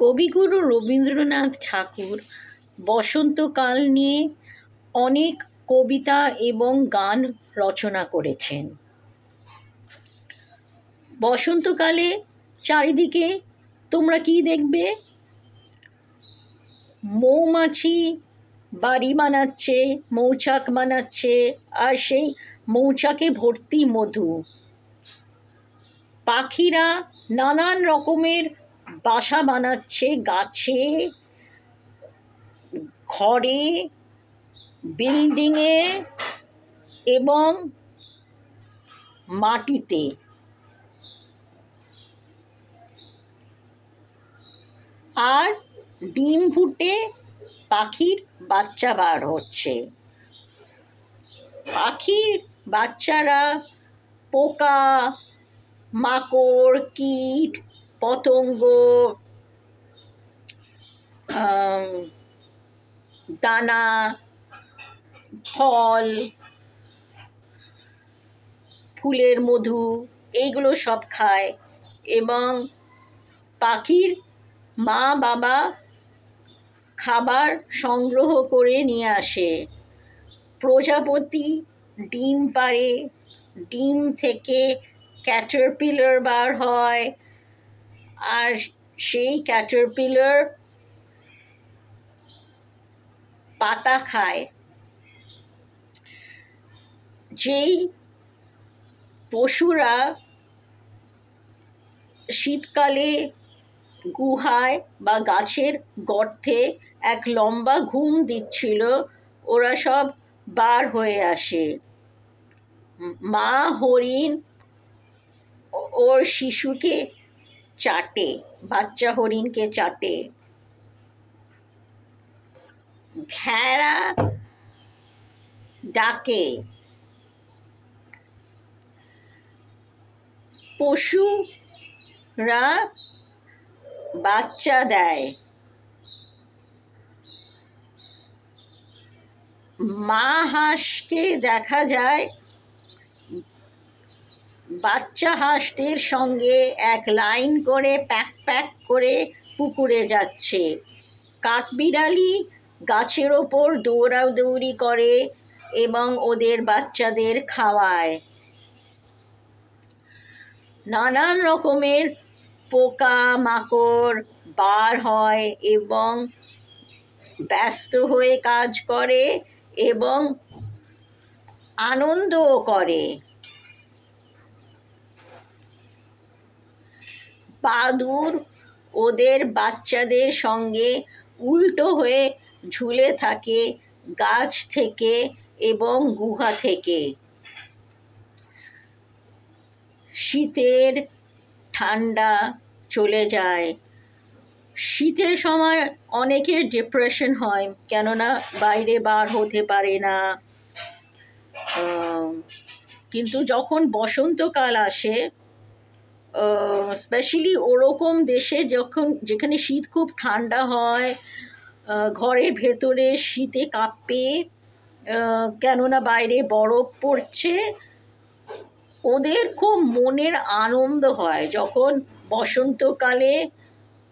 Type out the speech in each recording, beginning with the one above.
কবিগুরু রবীন্দ্রনাথ ঠাকুর বসন্তকাল নিয়ে অনেক কবিতা এবং গান রচনা করেছেন বসন্তকালে চারিদিকে তোমরা কি দেখবে মৌমাছি বাড়ি বানাচ্ছে মৌচাক বানাচ্ছে আর সেই মৌচাকে ভর্তি মধু পাখিরা নানান রকমের বাসা বানাচ্ছে গাছে ঘরে বিল্ডিংয়ে এবং মাটিতে আর ডিম ফুটে পাখির বাচ্চা বার হচ্ছে পাখির বাচ্চারা পোকা মাকড় কীট পতঙ্গ দানা ফল ফুলের মধু এইগুলো সব খায় এবং পাখির মা বাবা খাবার সংগ্রহ করে নিয়ে আসে প্রজাপতি ডিম পারে ডিম থেকে ক্যাটারপিলার বার হয় আর সেই ক্যাটারপিলার পাতা খায় যেই পশুরা শীতকালে গুহায় বা গাছের গর্তে এক লম্বা ঘুম দিচ্ছিল ওরা সব বার হয়ে আসে মা হরিণ ওর শিশুকে চাটে বাচ্চা হরিণকে চাটে ভেড়া ডাকে পশুরা বাচ্চা দেয় মা হাঁসকে দেখা যায় বাচ্চা হাঁসদের সঙ্গে এক লাইন করে প্যাক প্যাক করে পুকুরে যাচ্ছে কাঠবিড়ালি গাছের ওপর দৌড়াদৌড়ি করে এবং ওদের বাচ্চাদের খাওয়ায় নানান রকমের পোকা মাকড় বার হয় এবং ব্যস্ত হয়ে কাজ করে এবং আনন্দও করে পাদুর ওদের বাচ্চাদের সঙ্গে উল্টো হয়ে ঝুলে থাকে গাছ থেকে এবং গুহা থেকে শীতের ঠান্ডা চলে যায় শীতের সময় অনেকের ডিপ্রেশন হয় কেননা বাইরে বার হতে পারে না কিন্তু যখন বসন্তকাল আসে স্পেশালি ওরকম দেশে যখন যেখানে শীত খুব ঠান্ডা হয় ঘরের ভেতরে শীতে কাঁপে কেননা বাইরে বরফ পড়ছে ওদের খুব মনের আনন্দ হয় যখন বসন্তকালে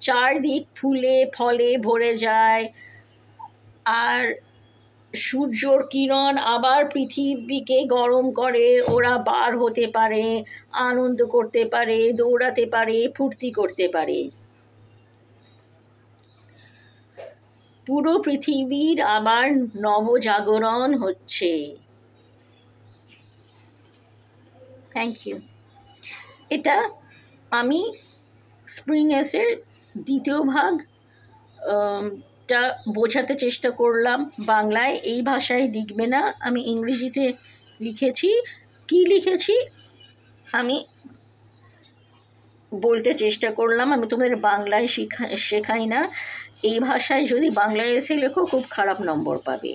চারদিক ফুলে ফলে ভরে যায় আর সূর্যর কিরণ আবার পৃথিবীকে গরম করে ওরা বার হতে পারে আনন্দ করতে পারে দৌড়াতে পারে ফুর্তি করতে পারে পুরো পৃথিবীর আবার নবজাগরণ হচ্ছে থ্যাংক ইউ এটা আমি স্প্রিং এসের দ্বিতীয় ভাগ টা বোঝাতে চেষ্টা করলাম বাংলায় এই ভাষায় লিখবে না আমি ইংরেজিতে লিখেছি কি লিখেছি আমি বলতে চেষ্টা করলাম আমি তোমাদের বাংলায় শেখা শেখাই না এই ভাষায় যদি বাংলায় এসে লেখো খুব খারাপ নম্বর পাবে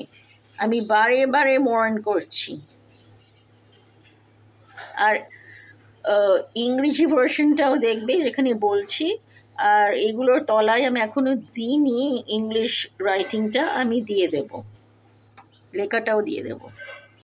আমি বারে বারে মরণ করছি আর ইংরেজি ভার্সনটাও দেখবে যেখানে বলছি আর এগুলোর তলায় আমি এখনও দিইনি ইংলিশ রাইটিংটা আমি দিয়ে দেব লেখাটাও দিয়ে দেবো